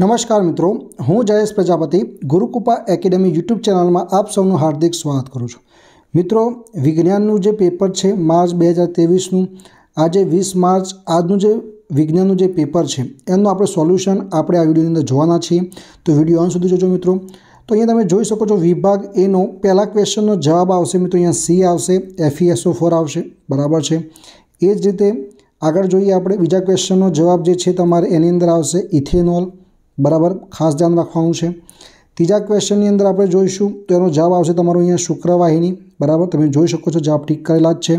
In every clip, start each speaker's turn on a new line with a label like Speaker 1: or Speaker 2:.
Speaker 1: નમસ્કાર મિત્રો હું જયેશ પ્રજાપતિ ગુરુકૃપા એકેડેમી યુટ્યુબ ચેનલમાં આપ સૌનું હાર્દિક સ્વાગત કરું છું મિત્રો વિજ્ઞાનનું જે પેપર છે માર્ચ બે હજાર ત્રેવીસનું આજે વીસ માર્ચ આજનું જે વિજ્ઞાનનું જે પેપર છે એનું આપણે સોલ્યુશન આપણે આ વિડીયોની અંદર જોવાના છીએ તો વિડીયો અંત સુધી જોજો મિત્રો તો અહીંયા તમે જોઈ શકો છો વિભાગ એનો પહેલા ક્વેશ્ચનનો જવાબ આવશે મિત્રો અહીંયા સી આવશે એફઈએસઓ ફોર આવશે બરાબર છે એ જ રીતે આગળ જોઈએ આપણે બીજા ક્વેશ્ચનનો જવાબ જે છે તમારે એની અંદર આવશે ઇથેનોલ બરાબર ખાસ ધ્યાન રાખવાનું છે ત્રીજા ક્વેશ્ચનની અંદર આપણે જોઈશું તો એનો જવાબ આવશે તમારો અહીંયા શુક્રવાહિની બરાબર તમે જોઈ શકો છો જવાબ ઠીક કરેલા જ છે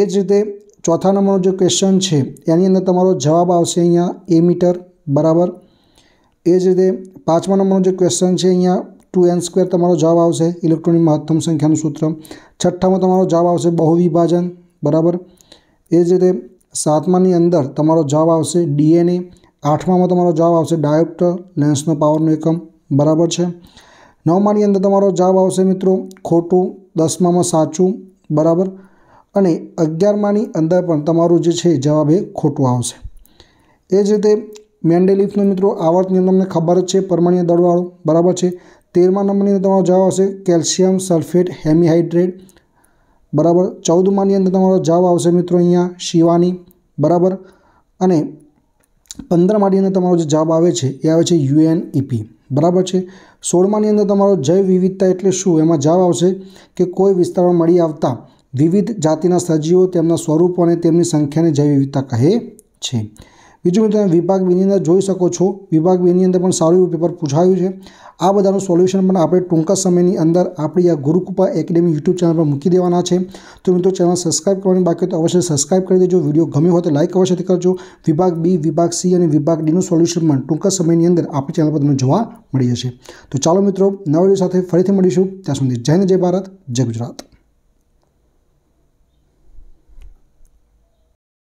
Speaker 1: એ જ રીતે ચોથા નંબરનો જે ક્વેશ્ચન છે એની અંદર તમારો જવાબ આવશે અહીંયા એમીટર બરાબર એ જ રીતે પાંચમા નંબરનો જે ક્વેશ્ચન છે અહીંયા ટુ એન સ્ક્વેર તમારો જવાબ આવશે ઇલેક્ટ્રોનિક મહત્તમ સંખ્યાનું સૂત્ર છઠ્ઠામાં તમારો જવાબ આવશે બહુવિભાજન બરાબર એ જ રીતે સાતમાની અંદર તમારો જવાબ આવશે ડીએનએ આઠમામાં તમારો જવાબ આવશે ડાયોપ્ટર લેન્સનો પાવરનો એકમ બરાબર છે નવમાની અંદર તમારો જવાબ આવશે મિત્રો ખોટું દસમામાં સાચું બરાબર અને અગિયારમાની અંદર પણ તમારું જે છે જવાબ એ ખોટું આવશે એ જ રીતે મેન્ડેલીફનો મિત્રો આવર્તની અંદર તમને ખબર જ છે પરમાણીય દળવાળો બરાબર છે તેરમા નંબરની અંદર તમારો જવાબ આવશે કેલ્શિયમ સલ્ફેટ હેમિહાઇડ્રેટ બરાબર ચૌદમાની અંદર તમારો જવાબ આવશે મિત્રો અહીંયા શિવાની બરાબર અને પંદરમાંની અંદર તમારો જે જાબ આવે છે એ આવે છે ઇપી બરાબર છે સોળમાંની અંદર તમારો જૈવ વિવિધતા એટલે શું એમાં જાબ આવશે કે કોઈ વિસ્તારમાં મળી આવતા વિવિધ જાતિના સજીવો તેમના સ્વરૂપો અને તેમની સંખ્યાને જૈવ વિવિધતા કહે છે બીજું મિત્રો તમે વિભાગ બીની અંદર જોઈ શકો છો વિભાગ બીની અંદર પણ સારું એવું પેપર પૂછાયું છે આ બધાનું સોલ્યુશન પણ આપણે ટૂંકા સમયની અંદર આપણી આ ગુરુકૃપા એકેડેમી યુટ્યુબ ચેનલ પર મૂકી દેવાના છે તો મિત્રો ચેનલ સબસ્ક્રાઇબ કરવાની બાકી તો અવશ્ય સબસ્ક્રાઇબ કરી દેજો વિડીયો ગમ્યો હોય તો લાઇક અવશ્ય કરજો વિભાગ બી વિભાગ સી અને વિભાગ ડીનું સોલ્યુશન પણ ટૂંકા સમયની અંદર આપણી ચેનલ પર તમને જોવા મળી જશે તો ચાલો મિત્રો નવા સાથે ફરીથી મળીશું ત્યાં સુધી જય જય ભારત જય ગુજરાત